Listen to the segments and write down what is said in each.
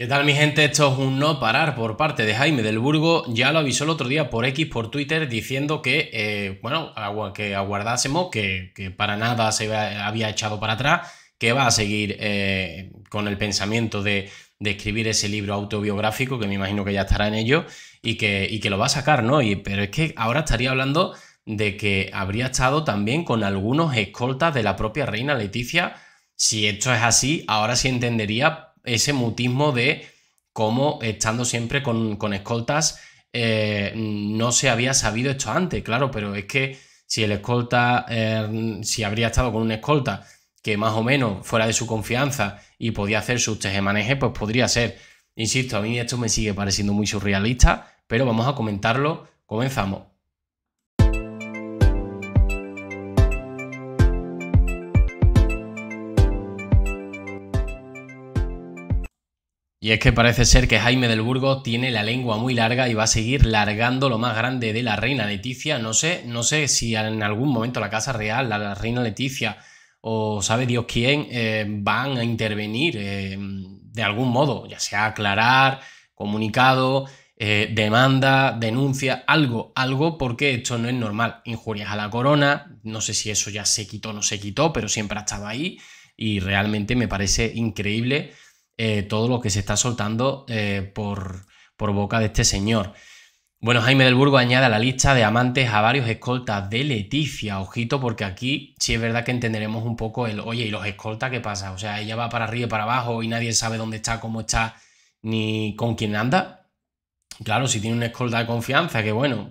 ¿Qué tal mi gente? Esto es un no parar por parte de Jaime del Burgo. Ya lo avisó el otro día por X, por Twitter, diciendo que, eh, bueno, que aguardásemos, que, para nada se había echado para atrás, que va a seguir eh, con el pensamiento de, escribir ese libro autobiográfico, que me imagino que ya estará en ello, y que, y que lo va a sacar, ¿no? Y, pero es que ahora estaría hablando de que habría estado también con algunos escoltas de la propia reina Leticia. Si esto es así, ahora sí entendería ese mutismo de cómo estando siempre con, escoltas eh, no se había sabido esto antes, claro, pero es que si el escolta, eh, si habría estado con un escolta que más o menos fuera de su confianza y podía hacer sus tejemanejes, pues podría ser. Insisto, a mí esto me sigue pareciendo muy surrealista, pero vamos a comentarlo. Comenzamos. Y es que parece ser que Jaime del Burgo tiene la lengua muy larga y va a seguir largando lo más grande de la reina Leticia. No sé, no sé si en algún momento la Casa Real, la reina Leticia o sabe Dios quién eh, van a intervenir eh, de algún modo, ya sea aclarar, comunicado, eh, demanda, denuncia, algo, algo, porque esto no es normal. Injurias a la corona, no sé si eso ya se quitó o no se quitó, pero siempre ha estado ahí y realmente me parece increíble eh, todo lo que se está soltando eh, por, por boca de este señor. Bueno, Jaime del Burgo añade a la lista de amantes a varios escoltas de Leticia. Ojito, porque aquí sí es verdad que entenderemos un poco el, oye, ¿y los escoltas qué pasa? O sea, ella va para arriba y para abajo y nadie sabe dónde está, cómo está, ni con quién anda. Claro, si tiene una escolta de confianza, que bueno,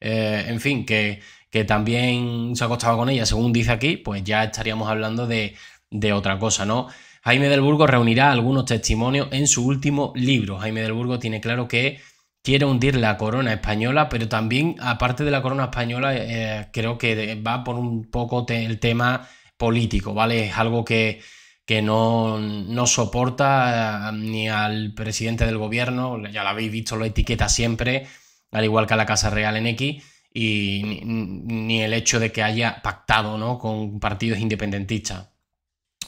eh, en fin, que, que también se ha acostado con ella, según dice aquí, pues ya estaríamos hablando de, de otra cosa, ¿no? Jaime del Burgo reunirá algunos testimonios en su último libro. Jaime del Burgo tiene claro que quiere hundir la corona española, pero también, aparte de la corona española, eh, creo que va por un poco el tema político, ¿vale? Es algo que, que no, soporta eh, ni al presidente del gobierno, ya lo habéis visto, lo etiqueta siempre, al igual que a la Casa Real en X, y ni, el hecho de que haya pactado ¿no? con partidos independentistas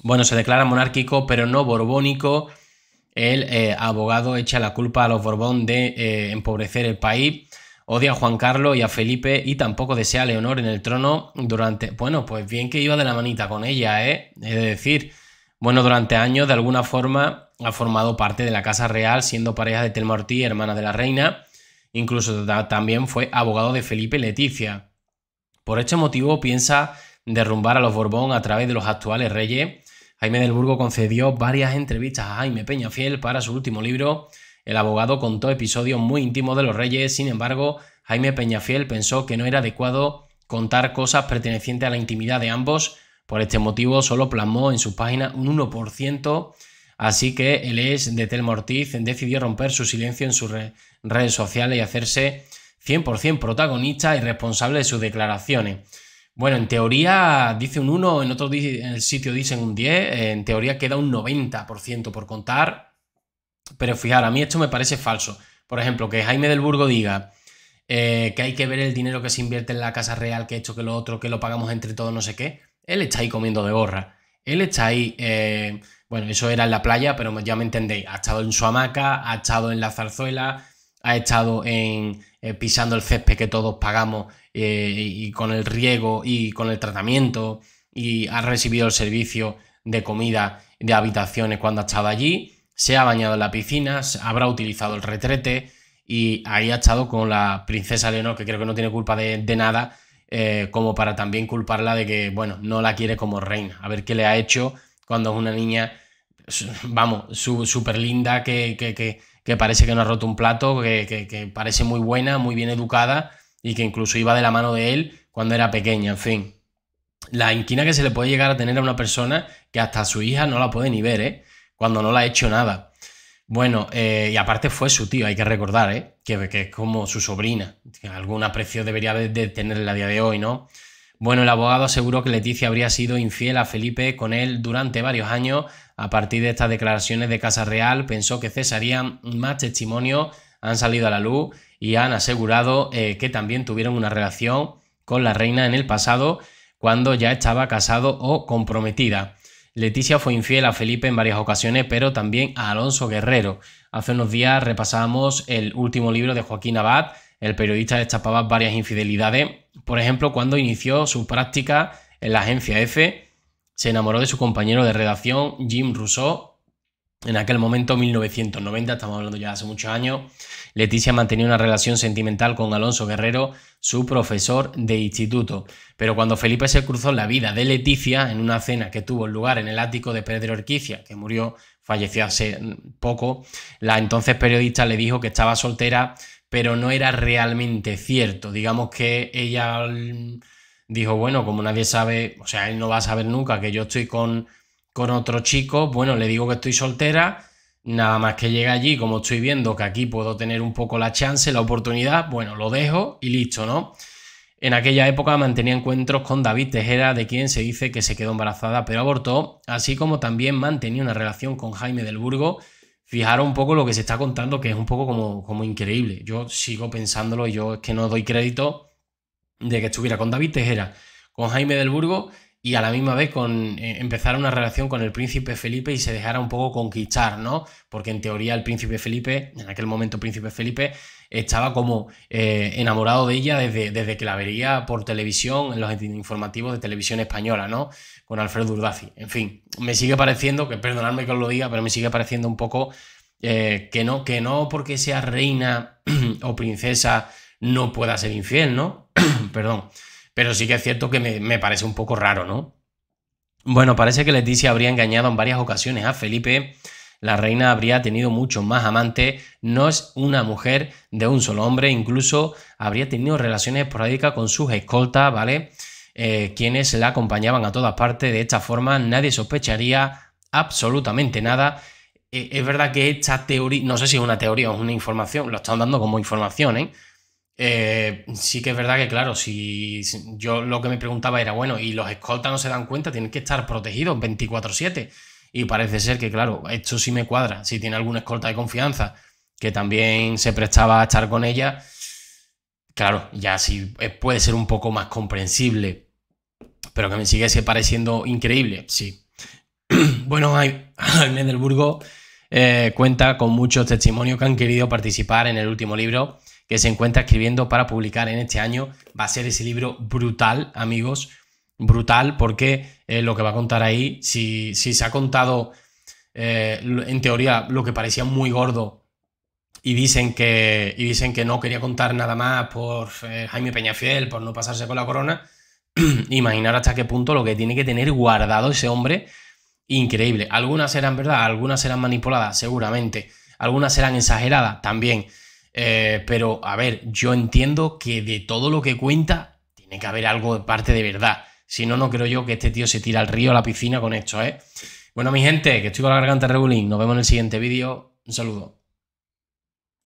bueno, se declara monárquico, pero no borbónico. El eh, abogado echa la culpa a los Borbón de eh, empobrecer el país. Odia a Juan Carlos y a Felipe y tampoco desea a Leonor en el trono durante... Bueno, pues bien que iba de la manita con ella, ¿eh? Es decir, bueno, durante años de alguna forma ha formado parte de la Casa Real, siendo pareja de Telma Ortiz, hermana de la reina. Incluso también fue abogado de Felipe Leticia. Por este motivo piensa derrumbar a los Borbón a través de los actuales reyes Jaime del Burgo concedió varias entrevistas a Jaime Peñafiel para su último libro. El abogado contó episodios muy íntimos de los reyes, sin embargo, Jaime Peñafiel pensó que no era adecuado contar cosas pertenecientes a la intimidad de ambos. Por este motivo, solo plasmó en su página un 1%. Así que el ex de Telmo Ortiz decidió romper su silencio en sus redes sociales y hacerse 100% protagonista y responsable de sus declaraciones. Bueno, en teoría dice un 1, en otro en el sitio dicen un 10, en teoría queda un 90% por contar, pero fijar, a mí esto me parece falso. Por ejemplo, que Jaime del Burgo diga eh, que hay que ver el dinero que se invierte en la Casa Real, que esto, que lo otro, que lo pagamos entre todos, no sé qué, él está ahí comiendo de gorra. Él está ahí, eh, bueno, eso era en la playa, pero ya me entendéis, ha estado en su hamaca, ha estado en la zarzuela, ha estado en, eh, pisando el césped que todos pagamos eh, y con el riego y con el tratamiento y ha recibido el servicio de comida de habitaciones cuando ha estado allí, se ha bañado en la piscina, habrá utilizado el retrete y ahí ha estado con la princesa Leonor, que creo que no tiene culpa de, nada, eh, como para también culparla de que, bueno, no la quiere como reina. A ver qué le ha hecho cuando es una niña, vamos, súper linda, que, que, que, que parece que no ha roto un plato, que, parece muy buena, muy bien educada y que incluso iba de la mano de él cuando era pequeña, en fin. La inquina que se le puede llegar a tener a una persona que hasta su hija no la puede ni ver, ¿eh? cuando no la ha hecho nada. Bueno, eh, y aparte fue su tío, hay que recordar, ¿eh? que, que es como su sobrina, que algún aprecio debería de, de tener día de hoy, ¿no? Bueno, el abogado aseguró que Leticia habría sido infiel a Felipe con él durante varios años. A partir de estas declaraciones de Casa Real, pensó que cesarían más testimonios, han salido a la luz y han asegurado eh, que también tuvieron una relación con la reina en el pasado, cuando ya estaba casado o comprometida. Leticia fue infiel a Felipe en varias ocasiones, pero también a Alonso Guerrero. Hace unos días repasamos el último libro de Joaquín Abad, el periodista destapaba varias infidelidades. Por ejemplo, cuando inició su práctica en la agencia F, se enamoró de su compañero de redacción, Jim Rousseau. En aquel momento, 1990, estamos hablando ya de hace muchos años, Leticia mantenía una relación sentimental con Alonso Guerrero, su profesor de instituto. Pero cuando Felipe se cruzó la vida de Leticia en una cena que tuvo lugar en el ático de Pedro Orquicia, que murió, falleció hace poco, la entonces periodista le dijo que estaba soltera pero no era realmente cierto. Digamos que ella mm, dijo, bueno, como nadie sabe, o sea, él no va a saber nunca que yo estoy con, con otro chico, bueno, le digo que estoy soltera, nada más que llega allí, como estoy viendo que aquí puedo tener un poco la chance, la oportunidad, bueno, lo dejo y listo, ¿no? En aquella época mantenía encuentros con David Tejera, de quien se dice que se quedó embarazada pero abortó, así como también mantenía una relación con Jaime del Burgo, fijaros un poco lo que se está contando, que es un poco como, como increíble. Yo sigo pensándolo y yo es que no doy crédito de que estuviera con David Tejera, con Jaime del Burgo y a la misma vez con, eh, empezar empezara una relación con el príncipe Felipe y se dejara un poco conquistar, ¿no? Porque en teoría el príncipe Felipe, en aquel momento príncipe Felipe, estaba como eh, enamorado de ella desde, desde, que la vería por televisión, en los informativos de televisión española, ¿no? Con Alfredo Urdazi. En fin, me sigue pareciendo, que perdonadme que os lo diga, pero me sigue pareciendo un poco eh, que no, que no porque sea reina o princesa no pueda ser infiel, ¿no? Perdón. Pero sí que es cierto que me, parece un poco raro, ¿no? Bueno, parece que Leticia habría engañado en varias ocasiones a Felipe. La reina habría tenido muchos más amantes, no es una mujer de un solo hombre, incluso habría tenido relaciones esporádicas con sus escoltas, ¿vale? Eh, quienes la acompañaban a todas partes. De esta forma, nadie sospecharía absolutamente nada. Eh, es verdad que esta teoría, no sé si es una teoría o es una información, lo están dando como información, ¿eh? Eh, sí que es verdad que, claro, si yo lo que me preguntaba era, bueno, y los escoltas no se dan cuenta, tienen que estar protegidos 24/7. Y parece ser que, claro, esto sí me cuadra. Si tiene alguna escolta de confianza que también se prestaba a estar con ella, claro, ya sí eh, puede ser un poco más comprensible, pero que me sigue pareciendo increíble, sí. bueno, hay eh, cuenta con muchos testimonios que han querido participar en el último libro que se encuentra escribiendo para publicar en este año. Va a ser ese libro brutal, amigos, brutal, porque eh, lo que va a contar ahí, si, si se ha contado eh, en teoría lo que parecía muy gordo y dicen que, dicen que no quería contar nada más por eh, Jaime Peñafiel, por no pasarse con la corona, imaginar hasta qué punto lo que tiene que tener guardado ese hombre. Increíble. Algunas serán verdad, algunas serán manipuladas, seguramente. Algunas serán exageradas, también eh, pero, a ver, yo entiendo que de todo lo que cuenta, tiene que haber algo de parte de verdad. Si no, no creo yo que este tío se tira al río a la piscina con esto, ¿eh? Bueno, mi gente, que estoy con la garganta regulín. Nos vemos en el siguiente vídeo. Un saludo.